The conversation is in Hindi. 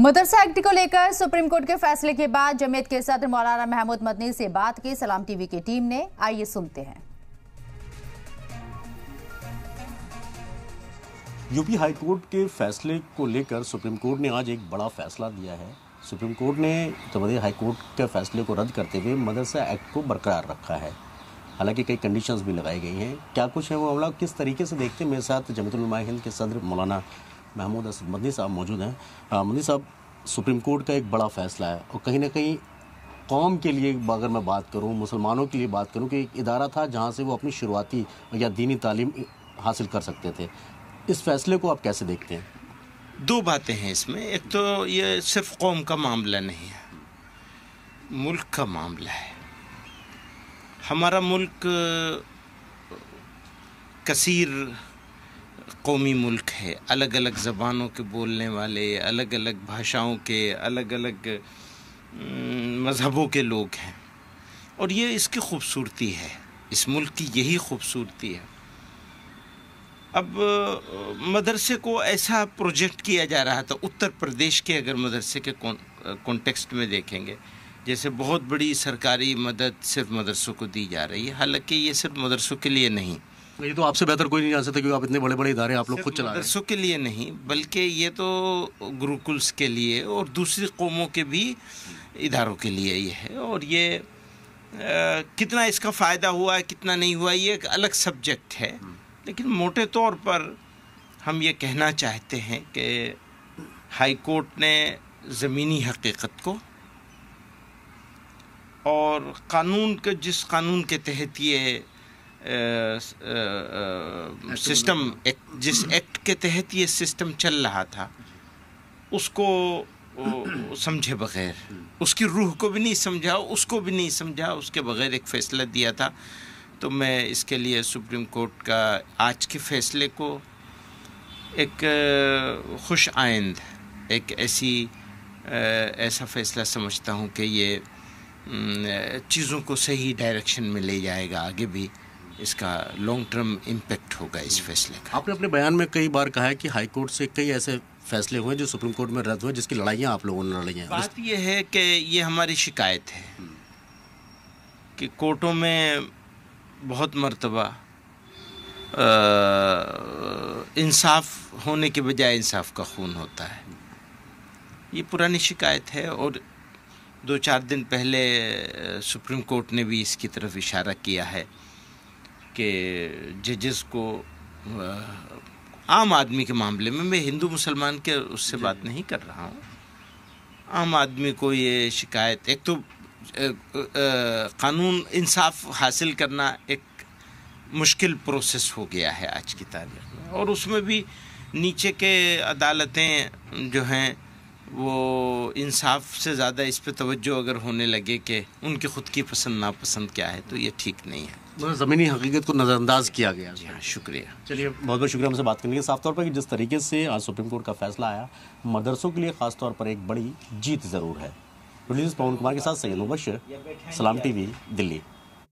मदरसा एक्ट को लेकर सुप्रीम कोर्ट के फैसले के बाद जमीयत के सदर मौलाना महमूद मदनी से बात की सलाम टीवी की टीम ने आइए सुनते हैं यूपी हाई कोर्ट के फैसले को लेकर सुप्रीम कोर्ट ने आज एक बड़ा फैसला दिया है सुप्रीम कोर्ट ने उत्तर प्रदेश हाई कोर्ट के फैसले को रद्द करते हुए मदरसा एक्ट को बरकरार रखा है हालांकि कई कंडीशंस भी लगाई गई हैं क्या कुछ है वो मामला किस तरीके से देखते हैं मेरे साथ जमीतुलमा हिंद के सदर मौलाना महमूद असद मदनी साहब मौजूद हैं मदनी साहब सुप्रीम कोर्ट का एक बड़ा फैसला है और कहीं ना कहीं कौम के लिए अगर मैं बात करूं मुसलमानों के लिए बात करूं कि एक इदारा था जहां से वो अपनी शुरुआती या दीनी तालीम हासिल कर सकते थे इस फैसले को आप कैसे देखते हैं दो बातें हैं इसमें एक तो ये सिर्फ कौम का मामला नहीं है मुल्क का मामला है हमारा मुल्क कसीर कौमी मुल्क है अलग अलग ज़बानों के बोलने वाले अलग अलग भाषाओं के अलग अलग मज़हबों के लोग हैं और ये इसकी खूबसूरती है इस मुल्क की यही खूबसूरती है अब मदरसे को ऐसा प्रोजेक्ट किया जा रहा था उत्तर प्रदेश के अगर मदरसे के कॉन्टेक्स्ट में देखेंगे जैसे बहुत बड़ी सरकारी मदद सिर्फ मदरसों को दी जा रही है हालांकि ये सिर्फ मदरसों के लिए नहीं ये तो आपसे बेहतर कोई नहीं जान सकता क्योंकि आप इतने बड़े बड़े इदारे आप लोग खुद चला रहे हैं के लिए नहीं बल्कि ये तो गुरुकुल्स के लिए और दूसरी कौमों के भी इदारों के लिए ये है और ये आ, कितना इसका फ़ायदा हुआ है कितना नहीं हुआ ये एक अलग सब्जेक्ट है हम्म। लेकिन मोटे तौर पर हम ये कहना चाहते हैं कि हाई कोर्ट ने ज़मीनी हकीकत को और कानून के जिस कानून के तहत ये सिस्टम जिस एक्ट के तहत ये सिस्टम चल रहा था उसको समझे बगैर हम्म। उसकी रूह को भी नहीं समझा उसको भी नहीं समझा उसके बगैर एक फ़ैसला दिया था तो मैं इसके लिए सुप्रीम कोर्ट का आज के फ़ैसले को एक खुश आइंद एक ऐसी ऐसा फ़ैसला समझता हूँ कि ये चीज़ों को सही डायरेक्शन में ले जाएगा आगे भी इसका लॉन्ग टर्म इम्पैक्ट होगा इस फैसले का आपने अपने बयान में कई बार कहा है कि हाई कोर्ट से कई ऐसे फैसले हुए जो सुप्रीम कोर्ट में रद्द हुए जिसकी लड़ाइयाँ आप लोगों ने लड़ी हैं बात यह है कि ये हमारी शिकायत है कि कोर्टों में बहुत मरतबा इंसाफ होने के बजाय इंसाफ का खून होता है ये पुरानी शिकायत है और दो चार दिन पहले सुप्रीम कोर्ट ने भी इसकी तरफ इशारा किया है के जजेस को आम आदमी के मामले में मैं हिंदू मुसलमान के उससे बात नहीं कर रहा हूँ आम आदमी को ये शिकायत एक तो कानून इंसाफ हासिल करना एक मुश्किल प्रोसेस हो गया है आज की तारीख में और उसमें भी नीचे के अदालतें जो हैं वो इंसाफ से ज़्यादा इस पर तवज्जो अगर होने लगे कि उनकी ख़ुद की पसंद नापसंद क्या है तो ये ठीक नहीं है मतलब ज़मीनी हकीकत को नज़रअंदाज किया गया जी हाँ शुक्रिया चलिए बहुत बहुत शुक्रिया हमसे बात करने के साफ तौर पर कि जिस तरीके से आज सुप्रीम कोर्ट का फैसला आया मदरसों के लिए ख़ास तौर पर एक बड़ी जीत ज़रूर है रिलीज पवन कुमार के साथ सैयद मुबशर सलाम टीवी दिल्ली